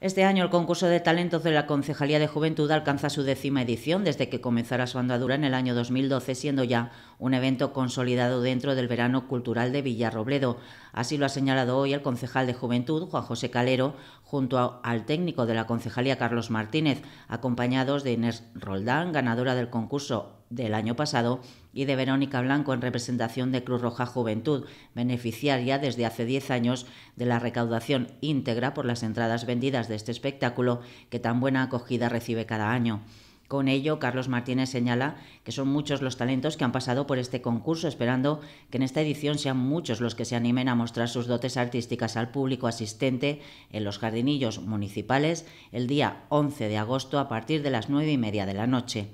Este año el concurso de talentos de la Concejalía de Juventud alcanza su décima edición desde que comenzara su andadura en el año 2012, siendo ya un evento consolidado dentro del verano cultural de Villarrobledo. Así lo ha señalado hoy el concejal de Juventud, Juan José Calero, junto al técnico de la concejalía Carlos Martínez, acompañados de Inés Roldán, ganadora del concurso del año pasado, y de Verónica Blanco en representación de Cruz Roja Juventud, beneficiaria desde hace 10 años de la recaudación íntegra por las entradas vendidas de este espectáculo que tan buena acogida recibe cada año. Con ello, Carlos Martínez señala que son muchos los talentos que han pasado por este concurso, esperando que en esta edición sean muchos los que se animen a mostrar sus dotes artísticas al público asistente en los jardinillos municipales el día 11 de agosto a partir de las 9 y media de la noche.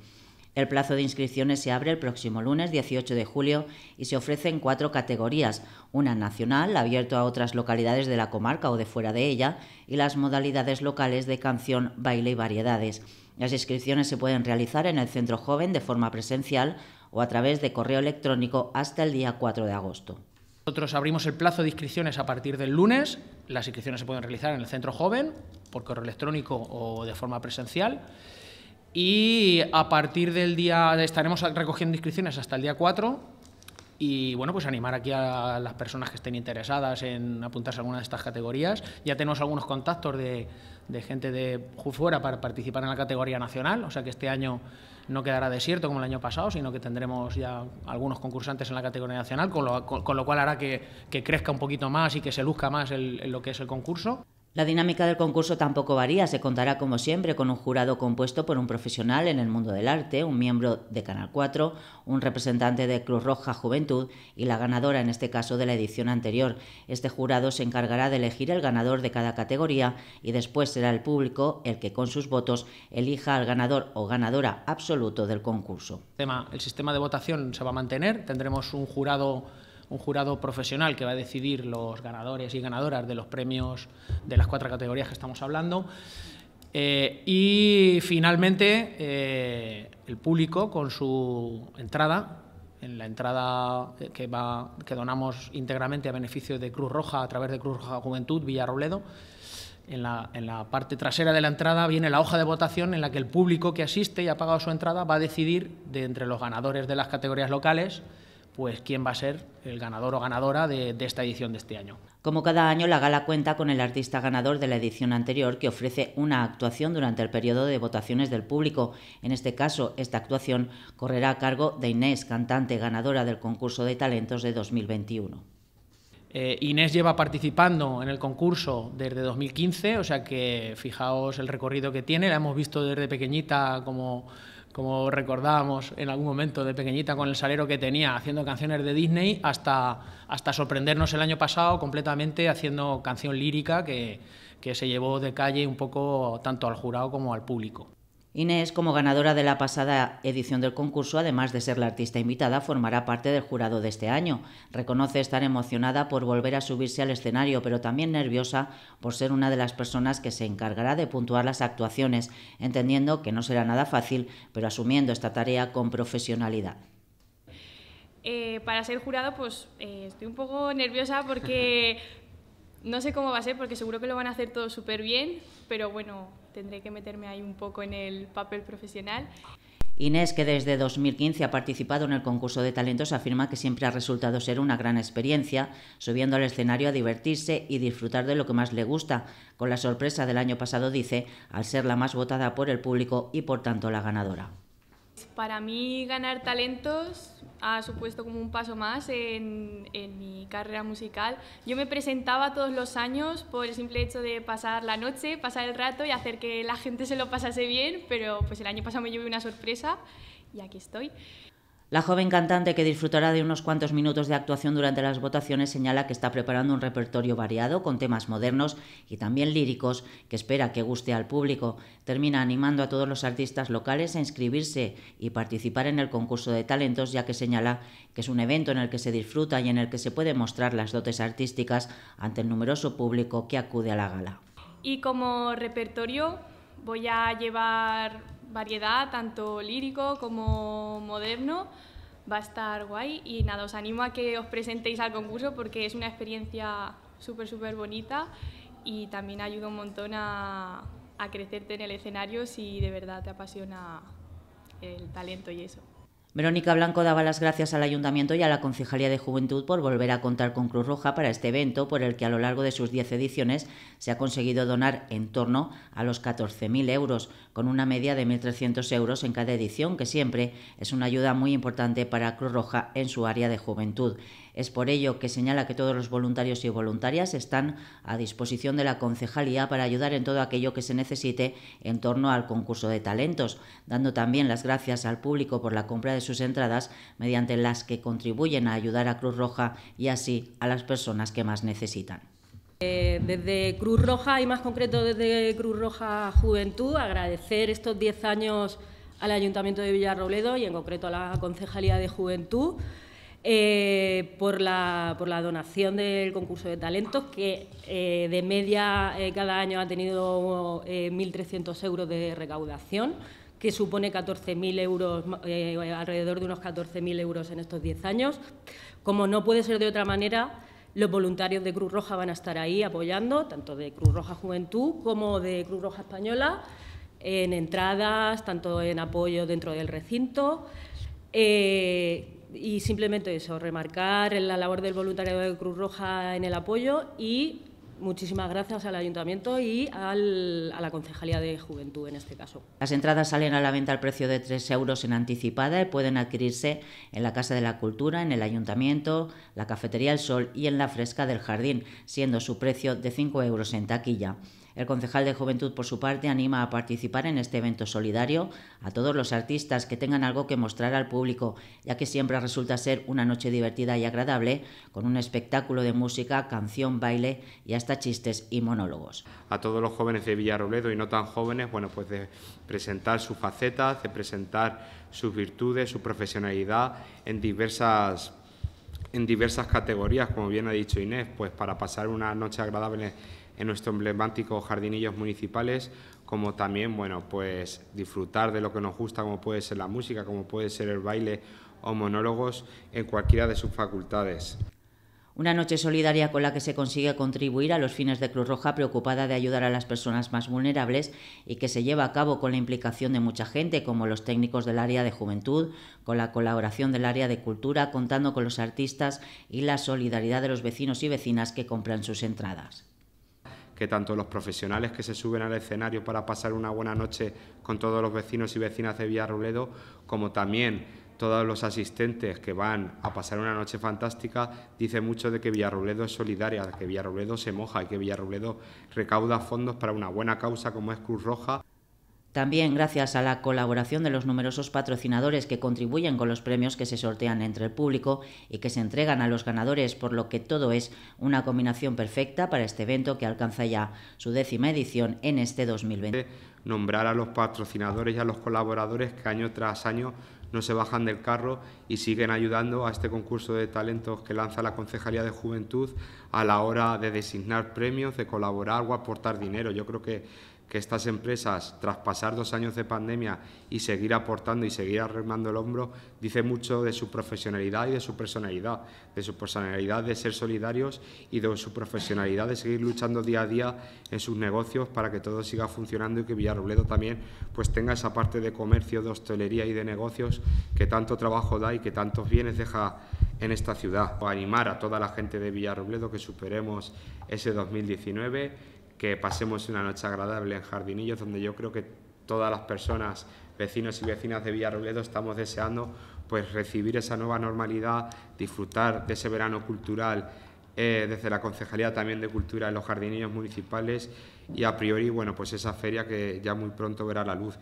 El plazo de inscripciones se abre el próximo lunes 18 de julio y se ofrecen cuatro categorías, una nacional, abierto a otras localidades de la comarca o de fuera de ella, y las modalidades locales de canción, baile y variedades. Las inscripciones se pueden realizar en el Centro Joven de forma presencial o a través de correo electrónico hasta el día 4 de agosto. Nosotros abrimos el plazo de inscripciones a partir del lunes. Las inscripciones se pueden realizar en el Centro Joven, por correo electrónico o de forma presencial. Y a partir del día, estaremos recogiendo inscripciones hasta el día 4 y bueno, pues animar aquí a las personas que estén interesadas en apuntarse a alguna de estas categorías. Ya tenemos algunos contactos de, gente de fuera para participar en la categoría nacional, o sea que este año no quedará desierto como el año pasado, sino que tendremos ya algunos concursantes en la categoría nacional, con lo, cual hará que, crezca un poquito más y que se luzca más en lo que es el concurso. La dinámica del concurso tampoco varía, se contará como siempre con un jurado compuesto por un profesional en el mundo del arte, un miembro de Canal 4, un representante de Cruz Roja Juventud y la ganadora en este caso de la edición anterior. Este jurado se encargará de elegir el ganador de cada categoría y después será el público el que con sus votos elija al ganador o ganadora absoluto del concurso. El sistema de votación se va a mantener, tendremos un jurado un jurado profesional que va a decidir los ganadores y ganadoras de los premios de las cuatro categorías que estamos hablando. Eh, y finalmente, eh, el público con su entrada, en la entrada eh, que, va, que donamos íntegramente a beneficio de Cruz Roja a través de Cruz Roja Juventud Villarrobledo, en la, en la parte trasera de la entrada viene la hoja de votación en la que el público que asiste y ha pagado su entrada va a decidir de entre los ganadores de las categorías locales pues quién va a ser el ganador o ganadora de, esta edición de este año. Como cada año, la gala cuenta con el artista ganador de la edición anterior que ofrece una actuación durante el periodo de votaciones del público. En este caso, esta actuación correrá a cargo de Inés, cantante ganadora del concurso de talentos de 2021. Eh, Inés lleva participando en el concurso desde 2015, o sea que fijaos el recorrido que tiene, la hemos visto desde pequeñita como como recordábamos en algún momento de pequeñita con el salero que tenía haciendo canciones de Disney, hasta, hasta sorprendernos el año pasado completamente haciendo canción lírica que se llevó de calle un poco tanto al jurado como al público. Inés, como ganadora de la pasada edición del concurso, además de ser la artista invitada, formará parte del jurado de este año. Reconoce estar emocionada por volver a subirse al escenario, pero también nerviosa por ser una de las personas que se encargará de puntuar las actuaciones, entendiendo que no será nada fácil, pero asumiendo esta tarea con profesionalidad. Eh, para ser jurado, pues eh, estoy un poco nerviosa porque no sé cómo va a ser, porque seguro que lo van a hacer todo súper bien, pero bueno, tendré que meterme ahí un poco en el papel profesional. Inés, que desde 2015 ha participado en el concurso de talentos, afirma que siempre ha resultado ser una gran experiencia, subiendo al escenario a divertirse y disfrutar de lo que más le gusta. Con la sorpresa del año pasado, dice, al ser la más votada por el público y por tanto la ganadora. Para mí ganar talentos ha supuesto como un paso más en, en, mi carrera musical. Yo me presentaba todos los años por el simple hecho de pasar la noche, pasar el rato y hacer que la gente se lo pasase bien, pero pues el año pasado me llevé una sorpresa y aquí estoy. La joven cantante, que disfrutará de unos cuantos minutos de actuación durante las votaciones, señala que está preparando un repertorio variado con temas modernos y también líricos que espera que guste al público. Termina animando a todos los artistas locales a inscribirse y participar en el concurso de talentos, ya que señala que es un evento en el que se disfruta y en el que se puede mostrar las dotes artísticas ante el numeroso público que acude a la gala. Y como repertorio voy a llevar variedad, tanto lírico como moderno. Va a estar guay y nada, os animo a que os presentéis al concurso porque es una experiencia súper, súper bonita y también ayuda un montón a, a crecerte en el escenario si de verdad te apasiona el talento y eso. Verónica Blanco daba las gracias al Ayuntamiento y a la Concejalía de Juventud por volver a contar con Cruz Roja para este evento, por el que a lo largo de sus 10 ediciones se ha conseguido donar en torno a los 14.000 euros, con una media de 1.300 euros en cada edición, que siempre es una ayuda muy importante para Cruz Roja en su área de juventud. Es por ello que señala que todos los voluntarios y voluntarias están a disposición de la concejalía para ayudar en todo aquello que se necesite en torno al concurso de talentos, dando también las gracias al público por la compra de sus entradas mediante las que contribuyen a ayudar a Cruz Roja y así a las personas que más necesitan. Eh, desde Cruz Roja y más concreto desde Cruz Roja Juventud, agradecer estos 10 años al Ayuntamiento de Villarrobledo y en concreto a la Concejalía de Juventud eh, por, la, donación del concurso de talentos, que eh, de media eh, cada año ha tenido 1.300 euros de recaudación, que supone 14.000 euros, alrededor de unos 14.000 euros en estos 10 años. Como no puede ser de otra manera, los voluntarios de Cruz Roja van a estar ahí apoyando, tanto de Cruz Roja Juventud como de Cruz Roja Española, en entradas, tanto en apoyo dentro del recinto. Y simplemente eso, remarcar la labor del voluntariado de Cruz Roja en el apoyo y Muchísimas gracias al Ayuntamiento y a la Concejalía de Juventud en este caso. Las entradas salen a la venta al precio de 3 euros en anticipada y pueden adquirirse en la Casa de la Cultura, en el Ayuntamiento, la Cafetería El Sol y en la Fresca del Jardín, siendo su precio de 5 euros en taquilla. El concejal de Juventud, por su parte, anima a participar en este evento solidario a todos los artistas que tengan algo que mostrar al público, ya que siempre resulta ser una noche divertida y agradable, con un espectáculo de música, canción, baile y hasta chistes y monólogos. A todos los jóvenes de Villarrobledo y no tan jóvenes, bueno, pues de presentar sus facetas, de presentar sus virtudes, su profesionalidad en diversas en diversas categorías, como bien ha dicho Inés, pues para pasar una noche agradable en nuestro emblemático jardinillos municipales, como también, bueno, pues disfrutar de lo que nos gusta, como puede ser la música, como puede ser el baile o monólogos en cualquiera de sus facultades. Una noche solidaria con la que se consigue contribuir a los fines de Cruz Roja preocupada de ayudar a las personas más vulnerables y que se lleva a cabo con la implicación de mucha gente, como los técnicos del área de juventud, con la colaboración del área de cultura, contando con los artistas y la solidaridad de los vecinos y vecinas que compran sus entradas que tanto los profesionales que se suben al escenario para pasar una buena noche con todos los vecinos y vecinas de Villarroledo, como también todos los asistentes que van a pasar una noche fantástica, dice mucho de que Villarroledo es solidaria, que Villarroledo se moja y que Villarroledo recauda fondos para una buena causa como es Cruz Roja también gracias a la colaboración de los numerosos patrocinadores que contribuyen con los premios que se sortean entre el público y que se entregan a los ganadores, por lo que todo es una combinación perfecta para este evento que alcanza ya su décima edición en este 2020. Nombrar a los patrocinadores y a los colaboradores que año tras año no se bajan del carro y siguen ayudando a este concurso de talentos que lanza la Concejalía de Juventud a la hora de designar premios, de colaborar o aportar dinero. Yo creo que que estas empresas, tras pasar dos años de pandemia y seguir aportando y seguir arremando el hombro, dice mucho de su profesionalidad y de su personalidad, de su personalidad de ser solidarios y de su profesionalidad de seguir luchando día a día en sus negocios para que todo siga funcionando y que Villarrobledo también pues tenga esa parte de comercio, de hostelería y de negocios que tanto trabajo da y que tantos bienes deja en esta ciudad. O animar a toda la gente de Villarrobledo que superemos ese 2019 que pasemos una noche agradable en Jardinillos, donde yo creo que todas las personas, vecinos y vecinas de Villarrobledo, estamos deseando pues recibir esa nueva normalidad, disfrutar de ese verano cultural eh, desde la Concejalía también de Cultura en los Jardinillos Municipales y a priori, bueno, pues esa feria que ya muy pronto verá la luz.